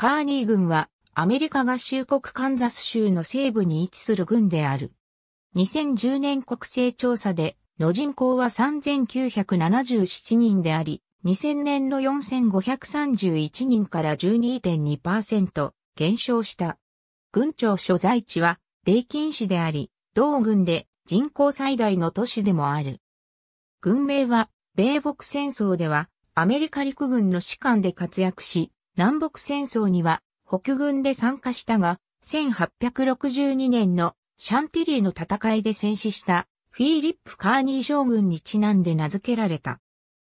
カーニー軍はアメリカ合衆国カンザス州の西部に位置する軍である。2010年国勢調査での人口は3977人であり、2000年の4531人から12.2%減少した。軍庁所在地は、霊金市であり、同軍で人口最大の都市でもある。軍名は、米北戦争では、アメリカ陸軍の士官で活躍し、南北戦争には北軍で参加したが、1862年のシャンティリーの戦いで戦死したフィーリップ・カーニー将軍にちなんで名付けられた。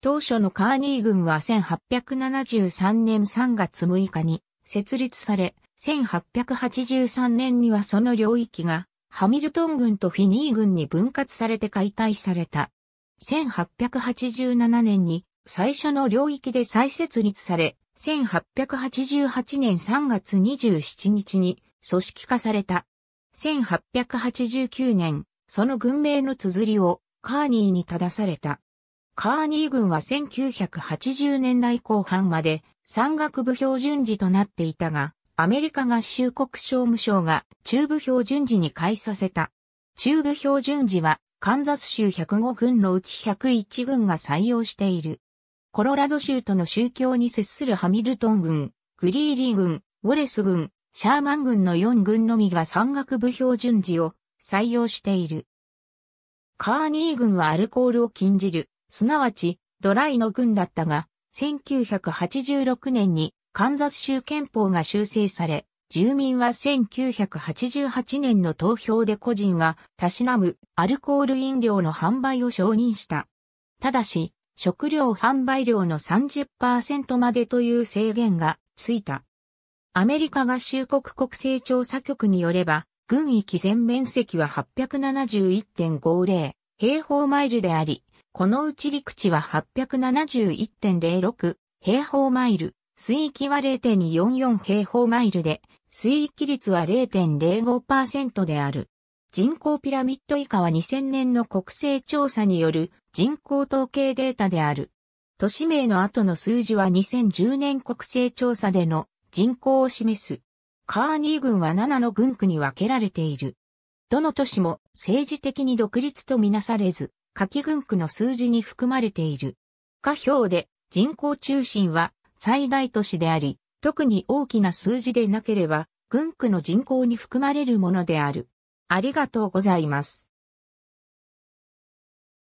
当初のカーニー軍は1873年3月6日に設立され、1883年にはその領域がハミルトン軍とフィニー軍に分割されて解体された。1887年に最初の領域で再設立され、1888年3月27日に組織化された。1889年、その軍名の綴りをカーニーに正された。カーニー軍は1980年代後半まで山岳部標準時となっていたが、アメリカ合衆国商務省が中部標準時に改させた。中部標準時はカンザス州105軍のうち101軍が採用している。コロラド州との宗教に接するハミルトン軍、グリーリー軍、ウォレス軍、シャーマン軍の4軍のみが山岳部標準時を採用している。カーニー軍はアルコールを禁じる、すなわちドライの軍だったが、1986年にカンザス州憲法が修正され、住民は1988年の投票で個人がたしなむアルコール飲料の販売を承認した。ただし、食料販売量の30%までという制限がついた。アメリカ合衆国国勢調査局によれば、軍域全面積は871.50平方マイルであり、このうち陸地は871.06平方マイル、水域は0.44平方マイルで、水域率は0.05%である。人口ピラミッド以下は2000年の国勢調査による人口統計データである。都市名の後の数字は2010年国勢調査での人口を示す。カーニー郡は7の軍区に分けられている。どの都市も政治的に独立とみなされず、夏季軍区の数字に含まれている。下表で人口中心は最大都市であり、特に大きな数字でなければ、軍区の人口に含まれるものである。ありがとうございます。